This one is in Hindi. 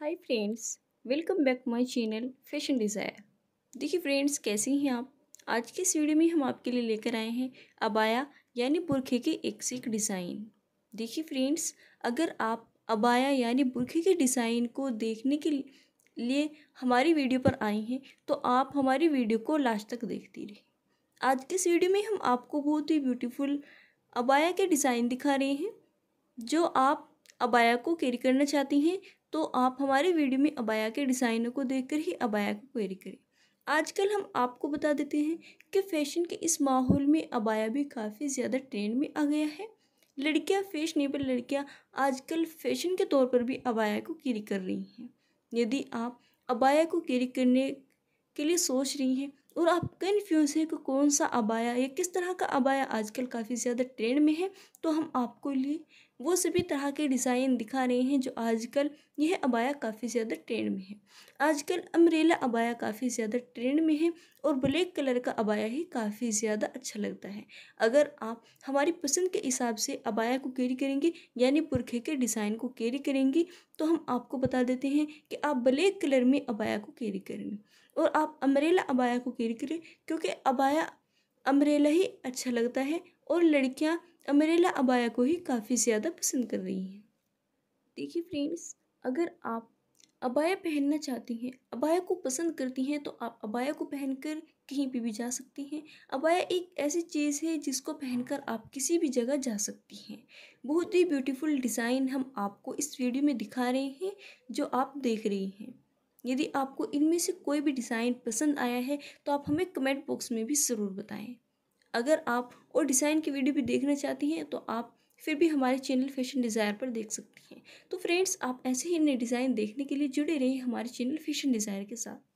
hi friends welcome back my channel fashion desire देखिए फ्रेंड्स कैसी हैं आप आज की इस वीडियो में हम आपके लिए लेकर आए हैं अबाया यानी बुरखे के एक से एक डिज़ाइन देखिए फ्रेंड्स अगर आप अबाया यानी बुरखे के डिज़ाइन को देखने के लिए हमारी वीडियो पर आई हैं तो आप हमारी वीडियो को लास्ट तक देखती रहे आज के इस वीडियो में हम आपको बहुत ही ब्यूटीफुल अबाया के डिज़ाइन दिखा रहे हैं जो आप अबाया को कैरी करना चाहती हैं तो आप हमारे वीडियो में अबाया के डिज़ाइनों को देखकर ही अबाया को क्वेरी करें आजकल हम आपको बता देते हैं कि फैशन के इस माहौल में अबाया भी काफ़ी ज़्यादा ट्रेंड में आ गया है लड़कियां फैशनेबल लड़कियां आजकल फैशन के तौर पर भी अबाया को कैरी कर रही हैं यदि आप अबाया को कैरी करने के लिए सोच रही हैं और आप कन्फ्यूज है कि कौन सा अबाया या किस तरह का अबाया आजकल काफ़ी ज़्यादा ट्रेंड में है तो हम आपको लिए वो सभी तरह के डिज़ाइन दिखा रहे हैं जो आजकल यह अबाया काफ़ी ज़्यादा ट्रेंड में है आजकल अमरेला अबाया काफ़ी ज़्यादा ट्रेंड में है और ब्लैक कलर का अबाया ही काफ़ी ज़्यादा अच्छा लगता है अगर आप हमारी पसंद के हिसाब से अबाया को कैरी करेंगे यानी पुरखे के डिज़ाइन को कैरी करेंगे तो हम आपको बता देते हैं कि आप ब्लैक कलर में अबाया को कैरी करेंगे और आप अमरेला अबाया को कैरी करें क्योंकि अबाया अम्ब्रेला ही अच्छा लगता है और लड़कियां अम्ब्रेला अबाया को ही काफ़ी ज़्यादा पसंद कर रही हैं देखिए फ्रेंड्स अगर आप अबाया पहनना चाहती हैं अबाया को पसंद करती हैं तो आप अबाया को पहनकर कहीं पर भी जा सकती हैं अबाया एक ऐसी चीज़ है जिसको पहनकर आप किसी भी जगह जा सकती हैं बहुत ही ब्यूटीफुल डिज़ाइन हम आपको इस वीडियो में दिखा रहे हैं जो आप देख रही हैं यदि आपको इनमें से कोई भी डिज़ाइन पसंद आया है तो आप हमें कमेंट बॉक्स में भी ज़रूर बताएं अगर आप और डिज़ाइन की वीडियो भी देखना चाहती हैं तो आप फिर भी हमारे चैनल फैशन डिज़ायर पर देख सकती हैं तो फ्रेंड्स आप ऐसे ही नए डिज़ाइन देखने के लिए जुड़े रहें हमारे चैनल फैशन डिज़ायर के साथ